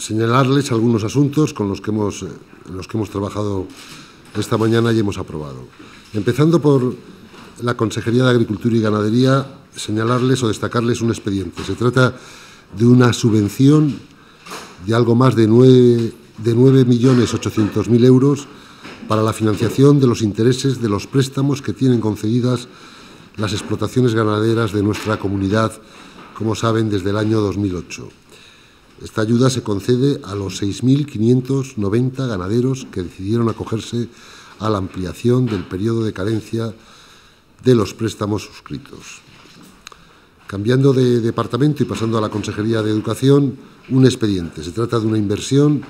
señalarles algunos asuntos con los que hemos, eh, los que hemos trabajado esta mañana y hemos aprobado. Empezando por la Consejería de Agricultura y Ganadería, señalarles o destacarles un expediente. Se trata de una subvención de algo más de 9.800.000 de 9 euros para la financiación de los intereses de los préstamos que tienen concedidas las explotaciones ganaderas de nuestra comunidad, como saben, desde el año 2008. Esta ayuda se concede a los 6.590 ganaderos que decidieron acogerse a la ampliación del periodo de carencia de los préstamos suscritos. Cambiando de departamento y pasando a la Consejería de Educación, un expediente. Se trata de una inversión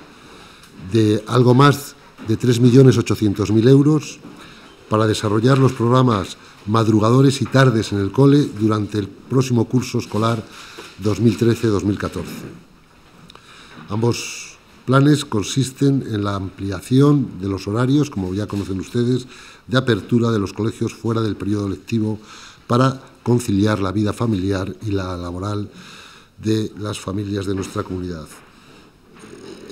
de algo más de 3.800.000 euros para desarrollar los programas madrugadores y tardes en el cole durante el próximo curso escolar 2013-2014. Ambos planes consisten en la ampliación de los horarios, como ya conocen ustedes, de apertura de los colegios fuera del periodo lectivo para conciliar la vida familiar y la laboral de las familias de nuestra comunidad.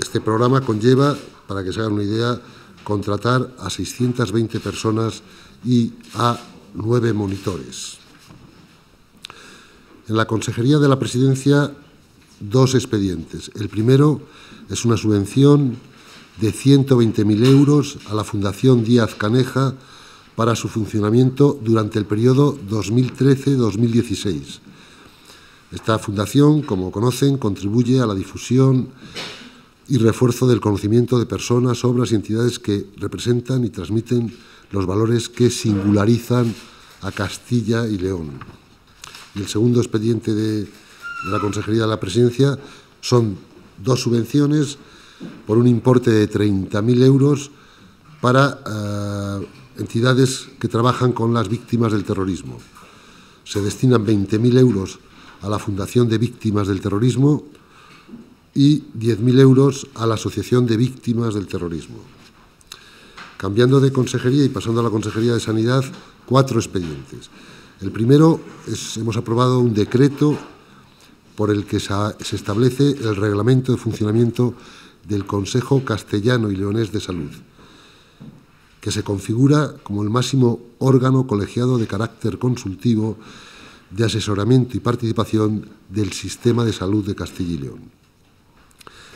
Este programa conlleva, para que se hagan una idea, contratar a 620 personas y a nueve monitores. En la Consejería de la Presidencia dos expedientes. El primero es una subvención de 120.000 euros a la Fundación Díaz Caneja para su funcionamiento durante el periodo 2013-2016. Esta fundación, como conocen, contribuye a la difusión y refuerzo del conocimiento de personas, obras y entidades que representan y transmiten los valores que singularizan a Castilla y León. Y el segundo expediente de de la Consejería de la Presidencia son dos subvenciones por un importe de 30.000 euros para eh, entidades que trabajan con las víctimas del terrorismo. Se destinan 20.000 euros a la Fundación de Víctimas del Terrorismo y 10.000 euros a la Asociación de Víctimas del Terrorismo. Cambiando de consejería y pasando a la Consejería de Sanidad, cuatro expedientes. El primero es, hemos aprobado un decreto por el que se establece el reglamento de funcionamiento del Consejo Castellano y Leonés de Salud, que se configura como el máximo órgano colegiado de carácter consultivo de asesoramiento y participación del sistema de salud de Castilla y León.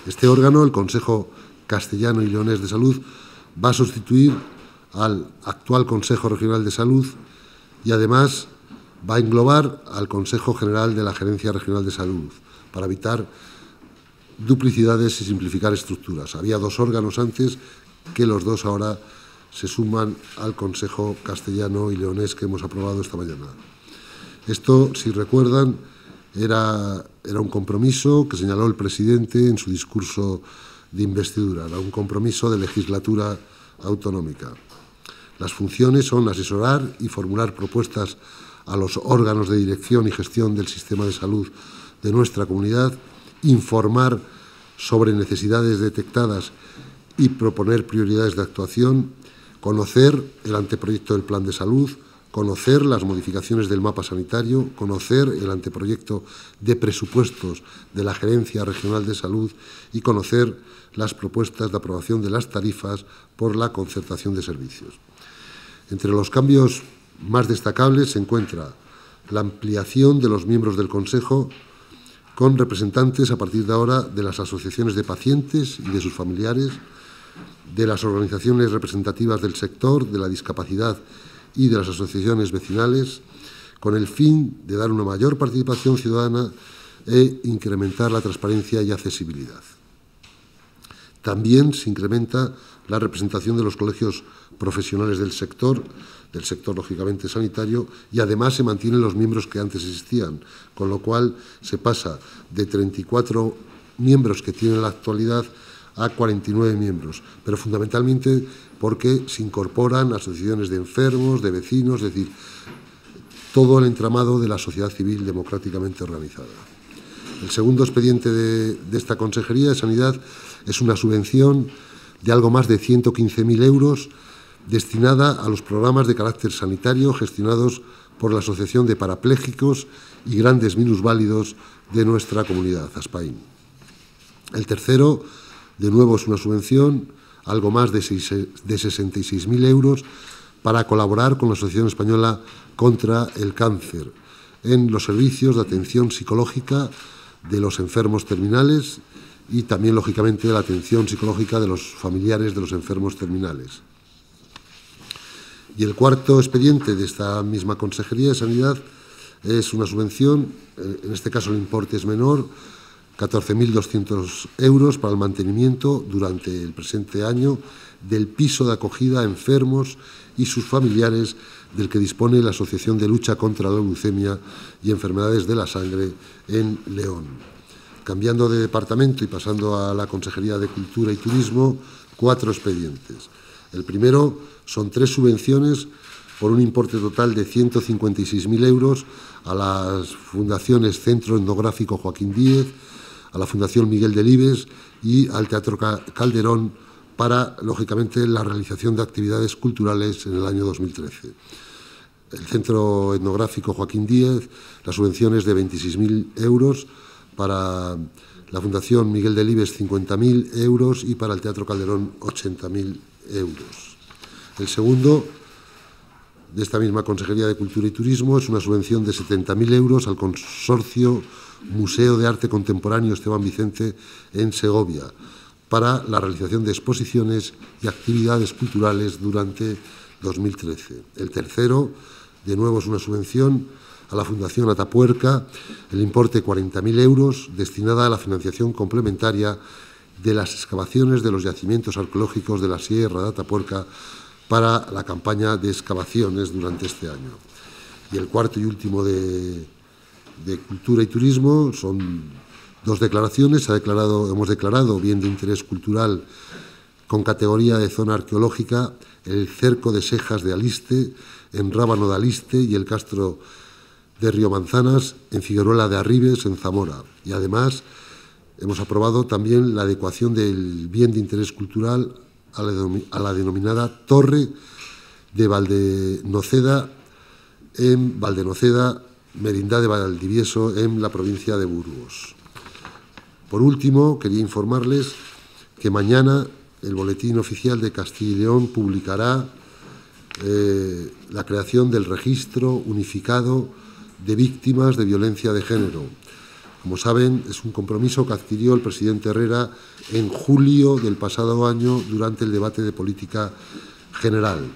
Este órgano, el Consejo Castellano y Leonés de Salud, va a sustituir al actual Consejo Regional de Salud y además va a englobar al Consejo General de la Gerencia Regional de Salud para evitar duplicidades y simplificar estructuras. Había dos órganos antes que los dos ahora se suman al Consejo Castellano y Leonés que hemos aprobado esta mañana. Esto, si recuerdan, era, era un compromiso que señaló el presidente en su discurso de investidura, era un compromiso de legislatura autonómica. Las funciones son asesorar y formular propuestas a los órganos de dirección y gestión del sistema de salud de nuestra comunidad, informar sobre necesidades detectadas y proponer prioridades de actuación, conocer el anteproyecto del plan de salud, conocer las modificaciones del mapa sanitario, conocer el anteproyecto de presupuestos de la Gerencia Regional de Salud y conocer las propuestas de aprobación de las tarifas por la concertación de servicios. Entre los cambios más destacable se encuentra la ampliación de los miembros del Consejo con representantes a partir de ahora de las asociaciones de pacientes y de sus familiares, de las organizaciones representativas del sector, de la discapacidad y de las asociaciones vecinales, con el fin de dar una mayor participación ciudadana e incrementar la transparencia y accesibilidad. También se incrementa la representación de los colegios profesionales del sector, del sector lógicamente sanitario, y además se mantienen los miembros que antes existían, con lo cual se pasa de 34 miembros que tiene la actualidad a 49 miembros, pero fundamentalmente porque se incorporan asociaciones de enfermos, de vecinos, es decir, todo el entramado de la sociedad civil democráticamente organizada. El segundo expediente de, de esta Consejería de Sanidad es una subvención de algo más de 115.000 euros destinada a los programas de carácter sanitario gestionados por la Asociación de Parapléjicos y Grandes Minusválidos de nuestra comunidad, Aspain. El tercero, de nuevo, es una subvención, algo más de, 66.000 euros, para colaborar con la Asociación Española contra el Cáncer en los servicios de atención psicológica de los enfermos terminales y también, lógicamente, la atención psicológica de los familiares de los enfermos terminales. Y el cuarto expediente de esta misma Consejería de Sanidad es una subvención, eh, en este caso el importe es menor, 14.200 euros para el mantenimiento durante el presente año del piso de acogida a enfermos y sus familiares del que dispone la Asociación de Lucha contra la Leucemia y Enfermedades de la Sangre en León cambiando de departamento y pasando a la Consejería de Cultura y Turismo, cuatro expedientes. El primero son tres subvenciones por un importe total de 156.000 euros a las fundaciones Centro Etnográfico Joaquín Díez, a la Fundación Miguel de Libes y al Teatro Calderón para, lógicamente, la realización de actividades culturales en el año 2013. El Centro Etnográfico Joaquín Díez, las subvenciones de 26.000 euros para la Fundación Miguel de Libes, 50.000 euros y para el Teatro Calderón 80.000 euros. El segundo, de esta misma Consejería de Cultura y Turismo, es una subvención de 70.000 euros al Consorcio Museo de Arte Contemporáneo Esteban Vicente en Segovia para la realización de exposiciones y actividades culturales durante 2013. El tercero, de nuevo, es una subvención a la Fundación Atapuerca el importe de 40.000 euros destinada a la financiación complementaria de las excavaciones de los yacimientos arqueológicos de la Sierra de Atapuerca para la campaña de excavaciones durante este año. Y el cuarto y último de, Cultura y Turismo son dos declaraciones. Ha declarado, hemos declarado bien de interés cultural con categoría de zona arqueológica el cerco de sejas de Aliste, en Rábano de Aliste y el castro de Río Manzanas, en Figuerola de Arribes, en Zamora. Y además hemos aprobado también la adecuación del bien de interés cultural a la, denominada Torre de Valdenoceda en Valdenoceda, Merindad de Valdivieso, en la provincia de Burgos. Por último, quería informarles que mañana el Boletín Oficial de Castilla y León publicará eh, la creación del Registro Unificado de víctimas de violencia de género. Como saben, es un compromiso que adquirió el presidente Herrera en julio del pasado año durante el debate de política general.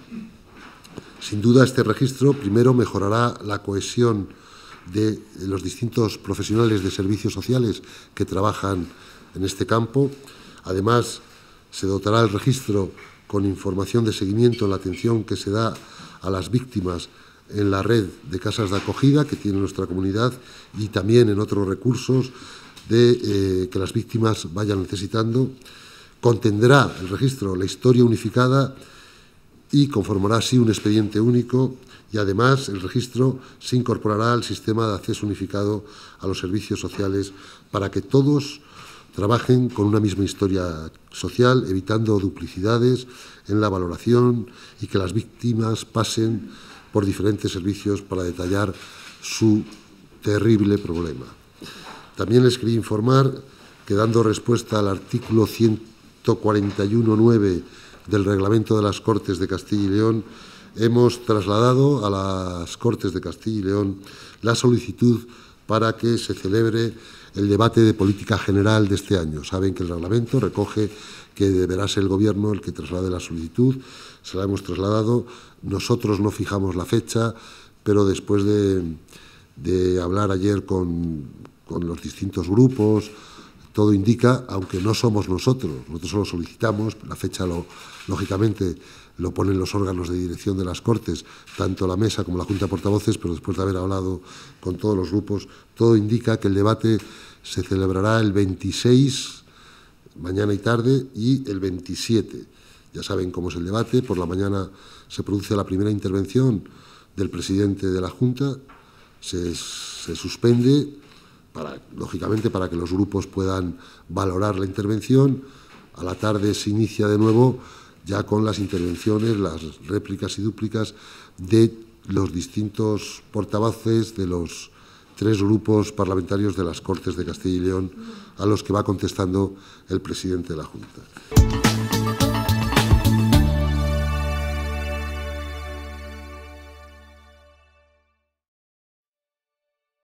Sin duda, este registro primero mejorará la cohesión de los distintos profesionales de servicios sociales que trabajan en este campo. Además, se dotará el registro con información de seguimiento en la atención que se da a las víctimas en la red de casas de acogida que tiene nuestra comunidad y también en otros recursos de, eh, que las víctimas vayan necesitando. Contendrá el registro la historia unificada y conformará así un expediente único y además el registro se incorporará al sistema de acceso unificado a los servicios sociales para que todos trabajen con una misma historia social, evitando duplicidades en la valoración y que las víctimas pasen por diferentes servicios para detallar su terrible problema. También les quería informar que dando respuesta al artículo 141.9 del reglamento de las Cortes de Castilla y León, hemos trasladado a las Cortes de Castilla y León la solicitud para que se celebre el debate de política general de este año. Saben que el reglamento recoge que deberá ser el Gobierno el que traslade la solicitud. Se la hemos trasladado. Nosotros no fijamos la fecha, pero después de, hablar ayer con los distintos grupos, todo indica, aunque no somos nosotros, nosotros solo solicitamos, la fecha lo, lógicamente lo ponen los órganos de dirección de las Cortes, tanto la mesa como la Junta de Portavoces, pero después de haber hablado con todos los grupos, todo indica que el debate se celebrará el 26, mañana y tarde, y el 27. Ya saben cómo es el debate, por la mañana se produce la primera intervención del presidente de la Junta, se suspende lógicamente para que los grupos puedan valorar la intervención. A la tarde se inicia de nuevo ya con las intervenciones, las réplicas y dúplicas de los distintos portavoces de los tres grupos parlamentarios de las Cortes de Castilla y León a los que va contestando el presidente de la Junta.